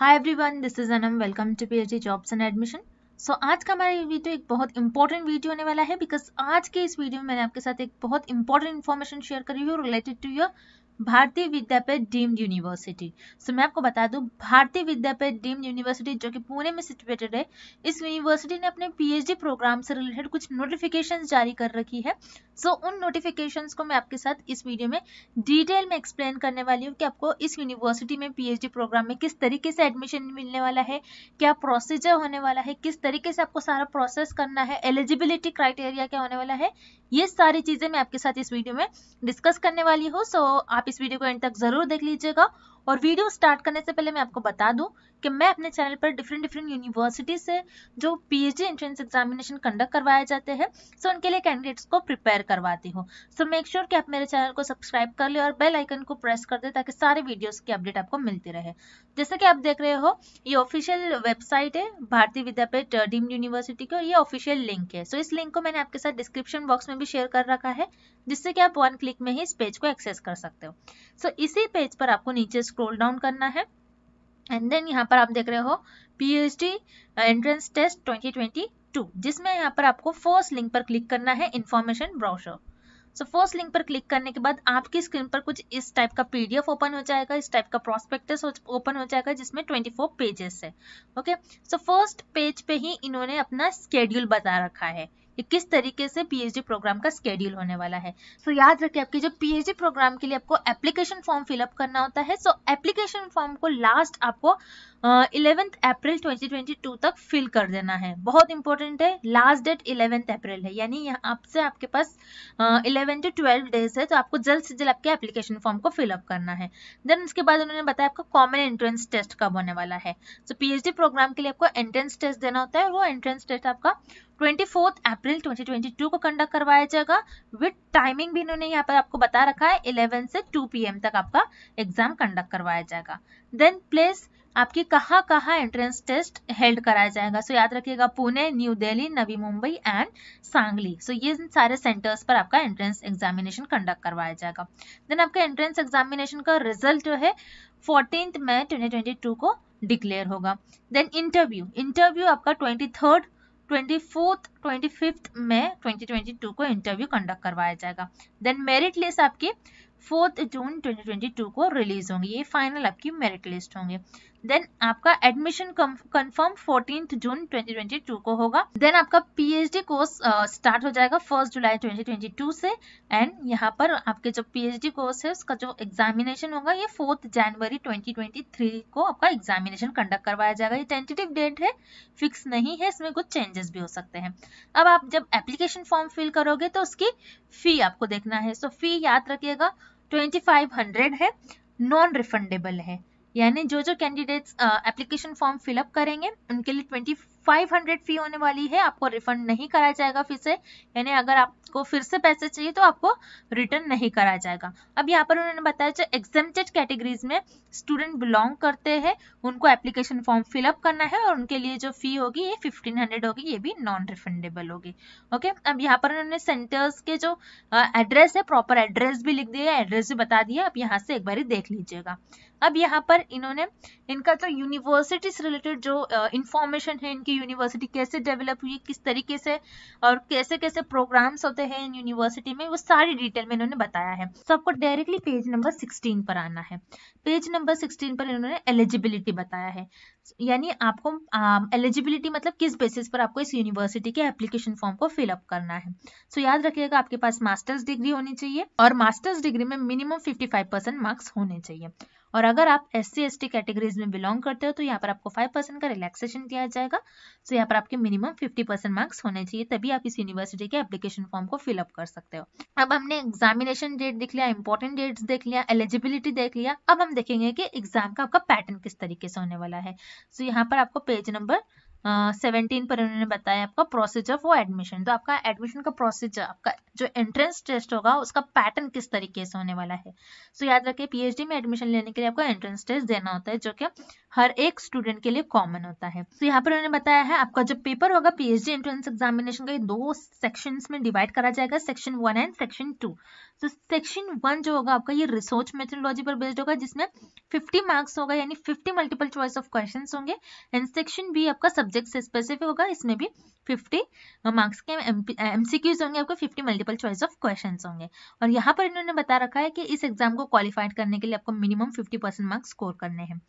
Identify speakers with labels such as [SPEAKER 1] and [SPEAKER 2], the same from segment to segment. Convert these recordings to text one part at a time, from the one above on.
[SPEAKER 1] Hi everyone this is Anam welcome to the jobs and admission so आज का हमारा ये वीडियो एक बहुत इंपॉर्टेंट वीडियो होने वाला है बिकॉज आज के इस वीडियो में मैंने आपके साथ एक बहुत इंपॉर्टेंट इन्फॉर्मेशन शेयर करी हुई रिलेटेड टू योर भारतीय विद्यापीठ डीम्ड यूनिवर्सिटी सो मैं आपको बता दूं भारतीय विद्यापीठ डीम्ड यूनिवर्सिटी जो कि पुणे में सिचुएटेड है इस यूनिवर्सिटी ने अपने पीएचडी प्रोग्राम से रिलेटेड कुछ नोटिफिकेशन जारी कर रखी है सो so, उन नोटिफिकेशन को मैं आपके साथ इस वीडियो में डिटेल में एक्सप्लेन करने वाली हूँ कि आपको इस यूनिवर्सिटी में पीएचडी प्रोग्राम में किस तरीके से एडमिशन मिलने वाला है क्या प्रोसीजर होने वाला है किस तरीके से आपको सारा प्रोसेस करना है एलिजिबिलिटी क्राइटेरिया क्या होने वाला है ये सारी चीजें मैं आपके साथ इस वीडियो में डिस्कस करने वाली हूँ सो so, आप इस वीडियो को एंड तक जरूर देख लीजिएगा और वीडियो स्टार्ट करने से पहले मैं आपको बता दूं कि मैं अपने चैनल पर डिफरेंट डिफरेंट यूनिवर्सिटी से जो पीएचडी एंट्रेंस एग्जामिनेशन कंडक्ट करवाए जाते हैं सो उनके लिए कैंडिडेट्स को प्रिपेयर करवाती हूँ सो मेक श्योर कि आप मेरे चैनल को सब्सक्राइब कर ले और बेल आइकन को प्रेस कर दे ताकि सारे वीडियोस की अपडेट आपको मिलती रहे जैसे कि आप देख रहे हो ये ऑफिशियल वेबसाइट है भारतीय विद्यापीठ डीम्ड यूनिवर्सिटी की और ये ऑफिशियल लिंक है सो so, इस लिंक को मैंने आपके साथ डिस्क्रिप्शन बॉक्स में भी शेयर कर रखा है जिससे कि आप वन क्लिक में ही इस पेज को एक्सेस कर सकते हो सो इसी पेज पर आपको नीचे स्क्रोल डाउन करना है एंड देन यहाँ पर आप देख रहे हो पीएचडी एंट्रेंस टेस्ट 2022 जिसमें यहाँ पर आपको फर्स्ट लिंक पर क्लिक करना है information brochure so first link पर क्लिक करने के बाद आपकी स्क्रीन पर कुछ इस टाइप का पीडीएफ ओपन हो जाएगा इस टाइप का प्रोस्पेक्टस ओपन हो जाएगा जिसमें 24 पेजेस है ओके सो फर्स्ट पेज पे ही इन्होंने अपना स्केड्यूल बता रखा है कि किस तरीके से पीएचडी प्रोग्राम का स्केड्यूल होने वाला है सो so, याद रखिए आपके जो पीएचडी प्रोग्राम के लिए आपको एप्लीकेशन फॉर्म फिलअप करना होता है सो एप्लीकेशन फॉर्म को लास्ट आपको इलेवेंथ अप्रैल 2022 तक फिल कर देना है बहुत इंपॉर्टेंट है लास्ट डेट इलेवेंथ अप्रैल है यानी आपसे आपके पास इलेवन टू ट्वेल्व डेज है तो आपको जल्द से जल्द आपके एप्लीकेशन फॉर्म को फिलअप करना है देन उसके बाद उन्होंने बताया आपका कॉमन एंट्रेंस टेस्ट कब होने वाला है सो पी पीएचडी प्रोग्राम के लिए आपको एंट्रेंस टेस्ट देना होता है वो एंट्रेंस टेस्ट आपका 24 अप्रैल 2022 को कंडक्ट करवाया जाएगा विद टाइमिंग भी इन्होंने यहाँ पर आपको बता रखा है 11 से 2 पीएम तक आपका एग्जाम कंडक्ट करवाया जाएगा देन प्लेस आपके कहाँ कहाँ एंट्रेंस टेस्ट हेल्ड कराया जाएगा सो so, याद रखिएगा Pune New Delhi Navi Mumbai and Sangli so so, ये सारे सेंटर्स पर आपका एंट्रेंस एग्जामिनेशन कंडक्ट करवाया जाएगा देन आपका एंट्रेंस एग्जामिनेशन का रिजल्ट जो है फोर्टीन मई ट्वेंटी को डिक्लेयर होगा देन इंटरव्यू इंटरव्यू आपका twenty third twenty fourth twenty fifth में ट्वेंटी ट्वेंटी टू को इंटरव्यू कंडक्ट करवाया जाएगा देन मेरिट लिस्ट आपकी fourth June twenty twenty two को रिलीज होंगी ये फाइनल आपकी मेरिट लिस्ट होंगे देन आपका एडमिशन कंफर्म फोर्टीन जून 2022 को होगा देन आपका पीएचडी कोर्स स्टार्ट हो जाएगा फर्स्ट जुलाई 2022 से एंड यहाँ पर आपके जो पीएचडी कोर्स है उसका जो एग्जामिनेशन होगा ये फोर्थ जनवरी 2023 को आपका एग्जामिनेशन कंडक्ट करवाया जाएगा ये टेंटेटिव डेट है फिक्स नहीं है इसमें कुछ चेंजेस भी हो सकते हैं अब आप जब एप्लीकेशन फॉर्म फिल करोगे तो उसकी फी आपको देखना है सो so, फी याद रखिएगा ट्वेंटी है नॉन रिफंडेबल है यानी जो जो कैंडिडेट्स एप्लीकेशन फॉर्म फिलअप करेंगे उनके लिए ट्वेंटी 500 फी होने वाली है आपको रिफंड नहीं कराया जाएगा फिर से यानी अगर आपको फिर से पैसे चाहिए तो आपको रिटर्न नहीं कराया जाएगा अब यहाँ पर उन्होंने बताया जो एग्जेम्प्टेड कैटेगरीज में स्टूडेंट बिलोंग करते हैं उनको एप्लीकेशन फॉर्म फिलअप करना है और उनके लिए जो फी होगी ये 1500 होगी ये भी नॉन रिफंडेबल होगी ओके अब यहाँ पर उन्होंने सेंटर्स के जो एड्रेस है प्रॉपर एड्रेस भी लिख दिया एड्रेस भी बता दिया आप यहाँ से एक बार देख लीजिएगा अब यहाँ पर इन्होंने इनका जो यूनिवर्सिटीज रिलेटेड जो इंफॉर्मेशन है की यूनिवर्सिटी कैसे डेवलप हुई किस तरीके से और कैसे कैसे प्रोग्राम्स होते हैं इन यूनिवर्सिटी में वो सारी डिटेल में इन्होंने बताया है तो आपको डायरेक्टली पेज नंबर सिक्सटीन पर आना है पेज नंबर सिक्सटीन पर इन्होंने एलिजिबिलिटी बताया है यानी आपको एलिजिबिलिटी मतलब किस बेसिस पर आपको इस यूनिवर्सिटी के एप्लीकेशन फॉर्म को फिलअप करना है सो so, याद रखिएगा आपके पास मास्टर्स डिग्री होनी चाहिए और मास्टर्स डिग्री में मिनिमम 55 परसेंट मार्क्स होने चाहिए और अगर आप S C S T categories में बिलोंग करते हो तो यहाँ पर आपको फाइव परसेंट का रिलैक्सेशन दिया जाएगा सो यहाँ पर आपके मिनिमम फिफ्टी परसेंट मार्क्स होने चाहिए तभी आप इस यूनिवर्सिटी के एप्लीकेशन फॉर्म को फिलअप कर सकते हो अब हमने एग्जामिनेशन डेट देख लिया इंपॉर्टेंट डेट्स देख लिया एलिजिबिलिटी देख लिया अब हम देखेंगे कि एग्जाम का आपका पैटर्न किस तरीके से होने वाला है सो यहाँ पर आपको पेज नंबर uh, पर इन्होंने बताया आपका प्रोसीजर फॉर एडमिशन तो आपका एडमिशन का प्रोसीजर आपका जो एंट्रेंस टेस्ट होगा उसका पैटर्न किस तरीके से होने वाला है सो so, याद रखिए पीएचडी में एडमिशन लेने के लिए आपको एंट्रेंस टेस्ट देना होता है जो कि हर एक स्टूडेंट के लिए कॉमन होता है तो so, यहाँ पर उन्होंने बताया है आपका जो पेपर होगा पीएचडी एंट्रेंस एग्जामिनेशन का दो सेक्शन में डिवाइड करा जाएगा section one and section two तो सेक्शन वन जो होगा आपका ये रिसर्च मेथोलॉजी पर बेस्ड होगा जिसमें फिफ्टी मार्क्स होगा यानी fifty multiple choice of question होंगे एंड सेक्शन बी आपका सब्जेक्ट से स्पेसिफिक होगा इसमें भी 50 मार्क्स के एमसीक्यूज होंगे आपको 50 मल्टीपल चॉइस ऑफ क्वेश्चंस होंगे और यहाँ पर इन्होंने बता रखा है कि इस एग्जाम को क्वालिफाइड करने के लिए आपको मिनिमम 50 परसेंट मार्क्स स्कोर करने हैं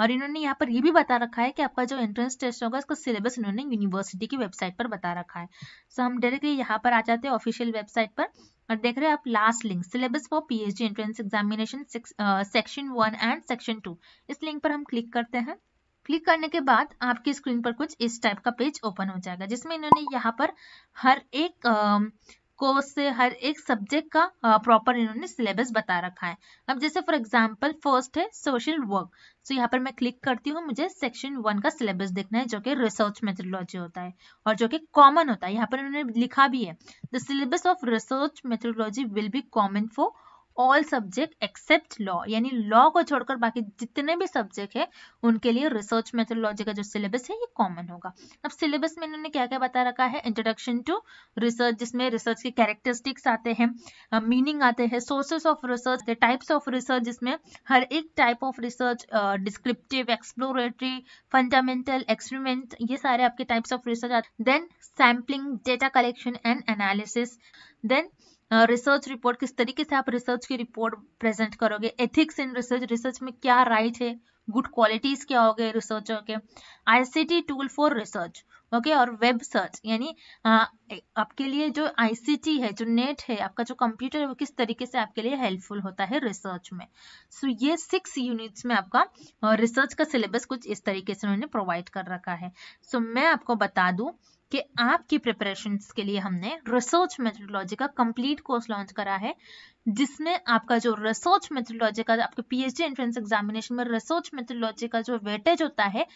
[SPEAKER 1] और इन्होंने यहाँ पर ये भी बता रखा है कि आपका जो एंट्रेंस टेस्ट होगा उसका सिलेबस इन्होंने यूनिवर्सिटी की वेबसाइट पर बता रखा है सो हम डायरेक्टली यहाँ पर आ जाते हैं ऑफिशियल वेबसाइट पर और देख रहे हैं आप last link syllabus for PhD entrance examination section one and section two इस लिंक पर हम क्लिक करते हैं क्लिक करने के बाद आपकी स्क्रीन पर कुछ इस टाइप का पेज ओपन हो जाएगा जिसमें इन्होंने यहाँ पर हर एक कोर्स से हर एक सब्जेक्ट का प्रॉपर इन्होंने सिलेबस बता रखा है अब जैसे फॉर एग्जांपल फर्स्ट है सोशल वर्क सो यहाँ पर मैं क्लिक करती हूँ मुझे सेक्शन वन का सिलेबस देखना है जो कि रिसर्च मेथोडोलॉजी होता है और जो कि कॉमन होता है यहाँ पर इन्होंने लिखा भी है the syllabus of research methodology will be common for all subject except law यानी लॉ को छोड़कर बाकी जितने भी सब्जेक्ट है उनके लिए रिसर्च मेथोडोलॉजी का जो सिलेबस है ये कॉमन होगा अब सिलेबस में इन्होंने क्या क्या बता रखा है इंट्रोडक्शन टू रिसर्च जिसमें रिसर्च के कैरेक्टरिस्टिक्स आते हैं मीनिंग आते हैं sources of research types of research जिसमें हर एक type of research descriptive exploratory fundamental experiment ये सारे आपके types of research then sampling data collection and analysis then research report किस तरीके से आप रिसर्च की रिपोर्ट प्रेजेंट करोगे एथिक्स इन रिसर्च रिसर्च में क्या राइट है गुड क्वालिटीज क्या हो गए रिसर्चर के ICT tool for research okay और वेब सर्च यानी आपके लिए जो आईसीटी है जो नेट है आपका जो कंप्यूटर है वो किस तरीके से आपके लिए हेल्पफुल होता है रिसर्च में सो so, ये सिक्स यूनिट्स में आपका रिसर्च का सिलेबस कुछ इस तरीके से उन्होंने प्रोवाइड कर रखा है सो so, मैं आपको बता दू कि आपकी प्रिपरेशन के लिए हमने रिसर्च मेथडोलॉजी का कंप्लीट कोर्स लॉन्च करा है जिसमें आपका जो रिसर्च मेथोलॉजी का आपके पीएचडी एंट्रेंस एग्जामिनेशन में रिसर्च मेथोलॉजी का जो वेटेज होता है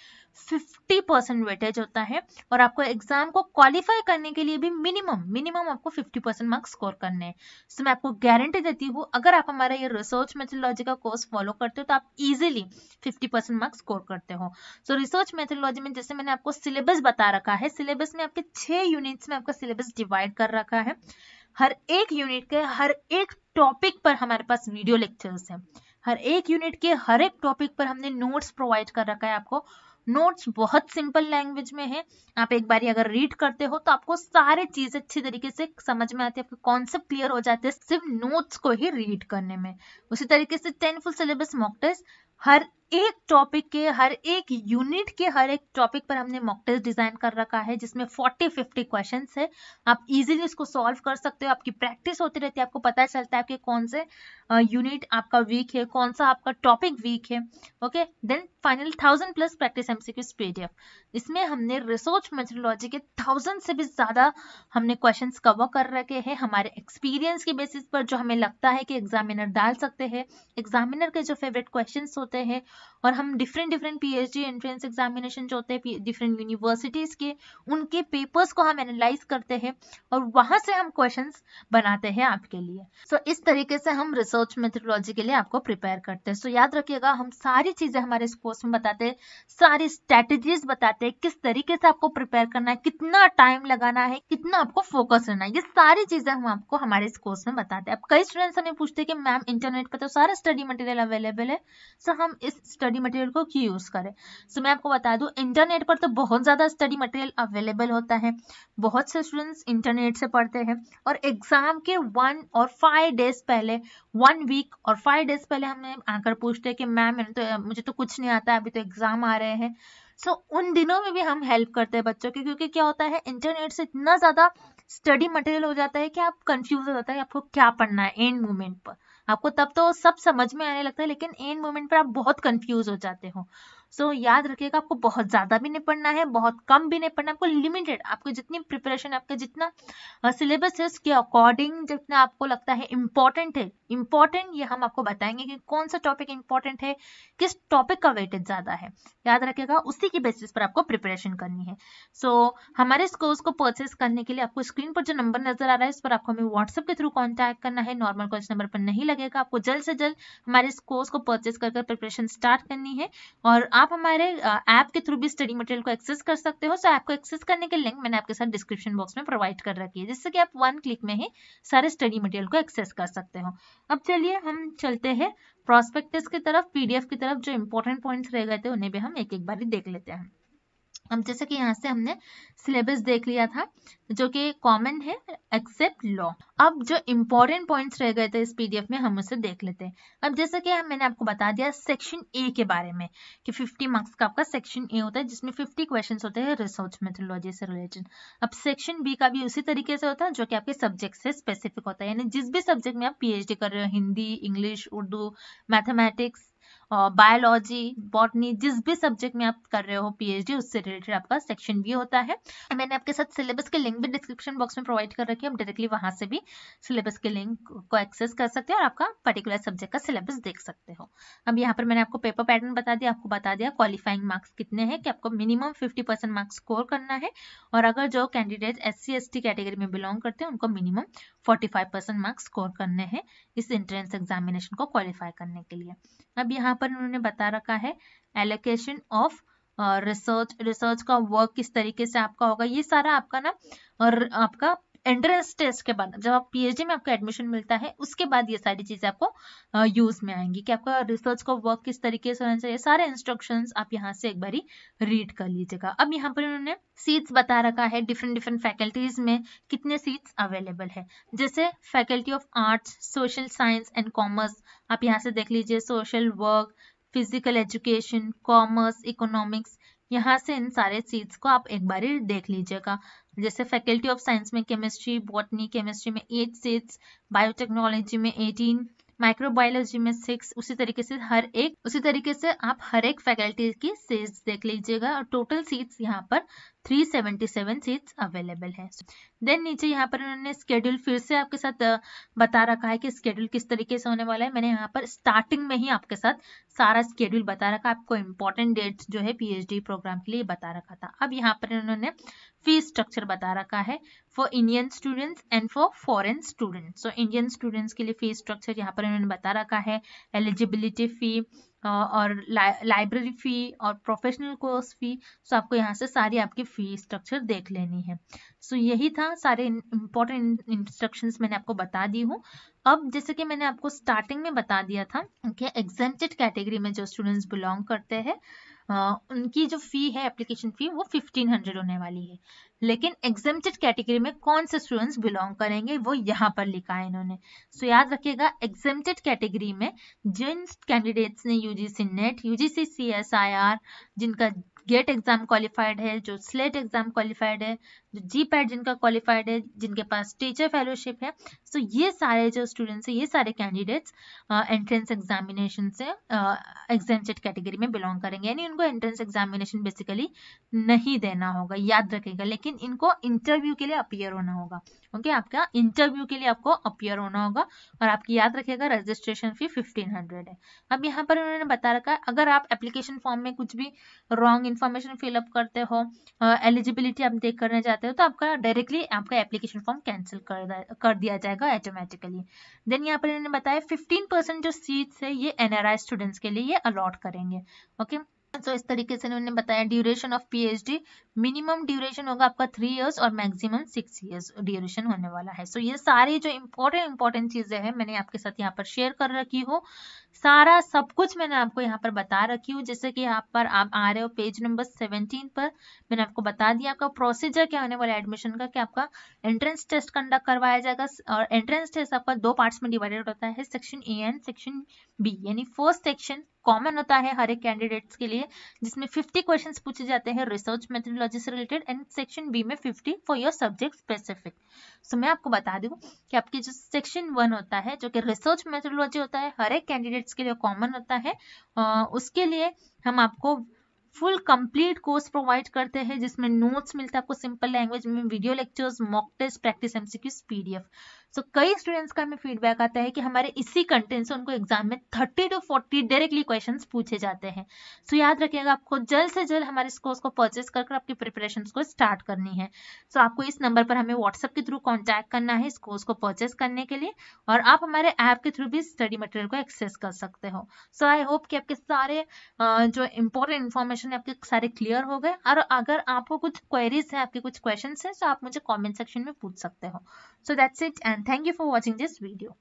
[SPEAKER 1] 50 परसेंट वेटेज होता है और आपको एग्जाम को क्वालिफाई करने के लिए भी मिनिमम मिनिमम आपको 50 परसेंट मार्क्स स्कोर करने हैं तो मैं आपको गारंटी देती हूँ अगर आप हमारा ये रिसर्च मेथोलॉजी का कोर्स फॉलो करते हो तो आप easily fifty percent marks score करते हो सो रिसर्च मेथोलॉजी में जैसे मैंने आपको सिलेबस बता रखा है सिलेबस में आपके छह यूनिट्स में आपका सिलेबस डिवाइड कर रखा है हर एक यूनिट के हर एक टॉपिक पर हमारे पास वीडियो लेक्चर्स हैं हर एक यूनिट के हर एक टॉपिक पर हमने नोट्स प्रोवाइड कर रखा है आपको नोट्स बहुत सिंपल लैंग्वेज में है आप एक बार अगर रीड करते हो तो आपको सारे चीज अच्छी तरीके से समझ में आती है आपके कॉन्सेप्ट क्लियर हो जाते हैं सिर्फ नोट्स को ही रीड करने में उसी तरीके से ten full syllabus mock test हर एक टॉपिक के हर एक यूनिट के हर एक टॉपिक पर हमने मॉक टेस्ट डिजाइन कर रखा है जिसमें 40-50 क्वेश्चन है आप इजीली इसको सॉल्व कर सकते हो आपकी प्रैक्टिस होती रहती है आपको पता चलता है कि कौन से यूनिट आपका वीक है कौन सा आपका टॉपिक वीक है okay then final thousand plus practice MCQs PDF इसमें हमने रिसर्च मेथडोलॉजी के थाउजेंड से भी ज्यादा हमने क्वेश्चन कवर कर रखे हैं हमारे एक्सपीरियंस के बेसिस पर जो हमें लगता है कि एग्जामिनर डाल सकते हैं एग्जामिनर के जो फेवरेट क्वेश्चन होते होते हैं और हम different different PhD entrance examination जो होते हैं डिफरेंट यूनिवर्सिटीज़ के उनके पेपर्स को हम एनालाइज करते हैं और वहां से हम क्वेश्चन बनाते हैं आपके लिए सो so, इस तरीके से हम रिसर्च मेथडोलॉजी के लिए आपको प्रिपेयर करते हैं सो so, याद रखिएगा हम सारी चीज़ें हमारे इस कोर्स में बताते हैं सारी स्ट्रेटेजीज बताते हैं किस तरीके से आपको प्रिपेयर करना है कितना टाइम लगाना है कितना आपको फोकस रहना है ये सारी चीज़ें हम आपको हमारे इस कोर्स में बताते हैं अब कई स्टूडेंट्स हमें पूछते हैं कि मैम इंटरनेट पर तो सारा स्टडी मटेरियल अवेलेबल है सो हम इस स्टडी मटेरियल को क्यों यूज़ करें सो so, मैं आपको बता दूं इंटरनेट पर तो बहुत ज़्यादा स्टडी मटेरियल अवेलेबल होता है बहुत से स्टूडेंट्स इंटरनेट से पढ़ते हैं और एग्ज़ाम के वन और फाइव डेज पहले वन वीक और फाइव डेज पहले हमें आकर पूछते हैं कि मैम मैंने तो मुझे तो कुछ नहीं आता अभी तो एग्ज़ाम आ रहे हैं सो so, उन दिनों में भी हम हेल्प करते हैं बच्चों के क्योंकि क्या होता है इंटरनेट से इतना ज़्यादा स्टडी मटेरियल हो जाता है कि आप कंफ्यूज हो जाता है आपको क्या पढ़ना है एंड मोमेंट पर आपको तब तो सब समझ में आने लगता है लेकिन एंड मोमेंट पर आप बहुत कंफ्यूज हो जाते हो सो so, याद रखिएगा आपको बहुत ज़्यादा भी नहीं पढ़ना है बहुत कम भी नहीं पढ़ना आपको लिमिटेड आपके जितनी प्रिपरेशन आपका जितना सिलेबस है उसके अकॉर्डिंग जितना आपको लगता है इंपॉर्टेंट है इंपॉर्टेंट ये हम आपको बताएंगे कि कौन सा टॉपिक इंपॉर्टेंट है किस टॉपिक का वेटेज ज़्यादा है याद रखिएगा उसी के बेसिस पर आपको प्रिपरेशन करनी है सो so, हमारे कोर्स को परचेस करने के लिए आपको स्क्रीन पर जो नंबर नजर आ रहा है इस पर आपको हमें व्हाट्सएप के थ्रू कॉन्टैक्ट करना है नॉर्मल कॉल नंबर पर नहीं लगेगा आपको जल्द से जल्द हमारे इस कोर्स को परचेस कर प्रिपरेशन स्टार्ट करनी है और आप हमारे ऐप के थ्रू भी स्टडी मटेरियल को एक्सेस कर सकते हो सो ऐप को एक्सेस करने के लिंक मैंने आपके साथ डिस्क्रिप्शन बॉक्स में प्रोवाइड कर रखी है जिससे कि आप वन क्लिक में ही सारे स्टडी मटेरियल को एक्सेस कर सकते हो अब चलिए हम चलते हैं प्रोस्पेक्टस की तरफ पीडीएफ की तरफ जो इंपॉर्टेंट पॉइंट्स रह गए थे उन्हें भी हम एक एक बार देख लेते हैं हम जैसे कि यहाँ से हमने सिलेबस देख लिया था जो कि कॉमन है एक्सेप्ट लॉ अब जो इम्पोर्टेंट पॉइंट्स रह गए थे इस पीडीएफ में हम उसे देख लेते हैं अब जैसे कि मैंने आपको बता दिया सेक्शन ए के बारे में कि 50 मार्क्स का आपका सेक्शन ए होता है जिसमें 50 क्वेश्चंस होते हैं रिसर्च मेथोलॉजी से रिलेटेड अब सेक्शन बी का भी उसी तरीके से होता है जो कि आपके सब्जेक्ट से स्पेसिफिक होता है यानी जिस भी सब्जेक्ट में आप पी कर रहे हो Hindi English Urdu mathematics biology botany जिस भी सब्जेक्ट में आप कर रहे हो पीएचडी उससे रिलेटेड आपका सेक्शन भी होता है मैंने आपके साथ सिलेबस के लिंक भी डिस्क्रिप्शन बॉक्स में प्रोवाइड कर रखी है आप डायरेक्टली वहां से भी सिलेबस के लिंक को एक्सेस कर सकते हो और आपका पर्टिकुलर सब्जेक्ट का सिलेबस देख सकते हो अब यहाँ पर मैंने आपको पेपर पैटर्न बता दिया आपको बता दिया क्वालिफाइंग मार्क्स कितने हैं कि आपको minimum fifty percent marks score करना है और अगर जो candidate S C S category में बिलोंग करते हैं उनको minimum forty five percent marks score करने हैं इस एंट्रेंस एग्जामिनेशन को क्वालिफाई करने के लिए अब यहाँ पर उन्होंने बता रखा है एलोकेशन ऑफ रिसर्च रिसर्च का वर्क किस तरीके से आपका होगा ये सारा आपका ना और आपका एंट्रेंस टेस्ट के बाद जब आप पीएचडी में आपको एडमिशन मिलता है उसके बाद ये सारी चीजें आपको यूज में आएंगी कि आपका रिसर्च का वर्क किस तरीके से होना चाहिए सारे इंस्ट्रक्शन आप यहाँ से एक बार रीड कर लीजिएगा अब यहाँ पर उन्होंने सीट्स बता रखा है डिफरेंट डिफरेंट फैकल्टीज में कितने सीट्स अवेलेबल है जैसे faculty of arts social science and commerce आप यहाँ से देख लीजिए social work physical education commerce economics यहाँ से इन सारे सीट्स को आप एक बार देख लीजिएगा जैसे फैकल्टी ऑफ साइंस में केमिस्ट्री बॉटनी केमिस्ट्री में एट सीट्स बायोटेक्नोलॉजी में एटीन माइक्रोबायोलॉजी में सिक्स उसी तरीके से हर एक उसी तरीके से आप हर एक फैकल्टी की सीट्स देख लीजिएगा और टोटल सीट्स यहाँ पर 377 सीट्स अवेलेबल है देन नीचे यहाँ पर उन्होंने स्केड्यूल फिर से आपके साथ बता रखा है कि स्केड्यूल किस तरीके से होने वाला है मैंने यहाँ पर स्टार्टिंग में ही आपके साथ सारा स्केड्यूल बता रखा आपको इम्पोर्टेंट डेट्स जो है पी प्रोग्राम के लिए बता रखा था अब यहाँ पर उन्होंने फी स्ट्रक्चर बता रखा है for Indian students and for foreign students so Indian students के लिए फी स्ट्रक्चर यहाँ पर इन्होंने बता रखा है एलिजिबिलिटी फी और लाइब्रेरी फी और प्रोफेशनल कोर्स फी सो आपको यहाँ से सारी आपकी फी स्ट्रक्चर देख लेनी है सो so, यही था सारे इंपॉर्टेंट इंस्ट्रक्शंस मैंने आपको बता दी हूँ अब जैसे कि मैंने आपको स्टार्टिंग में बता दिया था कि एग्जेम्प्टेड कैटेगरी में जो स्टूडेंट्स बिलोंग करते हैं हाँ, उनकी जो फी है एप्लीकेशन फी वो 1500 होने वाली है लेकिन एग्जेम्प्टेड कैटेगरी में कौन से स्टूडेंट्स बिलोंग करेंगे वो यहाँ पर लिखा है इन्होंने सो याद रखिएगा एग्जेम्प्टेड कैटेगरी में जिन कैंडिडेट्स ने यूजीसी नेट यूजीसी सीएसआईआर जिनका गेट एग्जाम क्वालिफाइड है जो स्लेट एग्जाम क्वालिफाइड है जो जी पैड जिनका क्वालिफाइड है जिनके पास टीचर फेलोशिप है सो so ये सारे जो स्टूडेंट्स है ये सारे कैंडिडेट्स एंट्रेंस एग्जामिनेशन से एग्जामटेड कैटेगरी में बिलोंग करेंगे यानी उनको एंट्रेंस एग्जामिनेशन बेसिकली नहीं देना होगा याद रखेगा लेकिन इनको इंटरव्यू के लिए अपियर होना होगा ओके okay, आपका इंटरव्यू के लिए आपको अपियर होना होगा और आपकी याद रखेगा रजिस्ट्रेशन फी फिफ्टीन हंड्रेड है अब यहाँ पर उन्होंने बता रखा है अगर आप एप्लीकेशन फॉर्म में कुछ भी रॉन्ग इन्फॉर्मेशन फिलअप करते हो एलिजिबिलिटी आप देख करना चाहते हो तो आपका डायरेक्टली आपका एप्लीकेशन फॉर्म कैंसिल कर कर दिया जाएगा ऑटोमेटिकली देन यहाँ पर इन्होंने बताया फिफ्टीन परसेंट जो सीट्स है ये एनआरआई स्टूडेंट्स के लिए ये अलॉट करेंगे ओके okay? सो इस तरीके से उन्होंने बताया duration of the minimum duration होगा आपका थ्री इयर्स और मैक्सिमम सिक्स इयर्स ड्यूरेशन होने वाला है सो so, ये सारी जो इम्पोर्टेंट इम्पोर्टेंट चीजें हैं मैंने आपके साथ यहाँ पर शेयर कर रखी हूँ सारा सब कुछ मैंने आपको यहाँ पर बता रखी हूँ जैसे कि यहाँ पर आप आ रहे हो पेज नंबर सेवनटीन पर मैंने आपको बता दिया आपका प्रोसीजर क्या होने वाला है एडमिशन का कि आपका एंट्रेंस टेस्ट कंडक्ट करवाया जाएगा और एंट्रेंस टेस्ट आपका दो पार्ट्स में डिवाइडेड होता है section A and section B यानी फर्स्ट सेक्शन कॉमन होता है हर एक कैंडिडेट्स के लिए जिसमें 50 क्वेश्चंस पूछे जाते हैं रिसर्च मेथडोलॉजी से रिलेटेड एंड सेक्शन बी में 50 for your subject specific so मैं आपको बता दूं कि आपके जो सेक्शन वन होता है जो कि रिसर्च मेथडोलॉजी होता है हर एक कैंडिडेट्स के लिए कॉमन होता है उसके लिए हम आपको फुल कंप्लीट कोर्स प्रोवाइड करते हैं जिसमें नोट्स मिलते हैं आपको सिंपल लैंग्वेज में video lectures mock test practice MCQs PDF so so, कई स्टूडेंट्स का हमें फीडबैक आता है कि हमारे इसी कंटेंट से उनको एग्जाम में thirty to forty directly question पूछे जाते हैं सो so, याद रखिएगा आपको जल्द से जल्द हमारे कोर्स को परचेस कर आपकी प्रिपरेशन को स्टार्ट करनी है सो so, आपको इस नंबर पर हमें व्हाट्सएप के थ्रू कॉन्टैक्ट करना है इस कोर्स को परचेस करने के लिए और आप हमारे ऐप के थ्रू भी स्टडी मटेरियल को एक्सेस कर सकते हो सो आई होप कि आपके सारे जो इंपॉर्टेंट इन्फॉर्मेशन है आपके सारे क्लियर हो गए और अगर आपको कुछ क्वेरीज है आपके कुछ क्वेश्चन है तो आप मुझे कॉमेंट सेक्शन में पूछ सकते हो so that's it and and thank you for watching this video.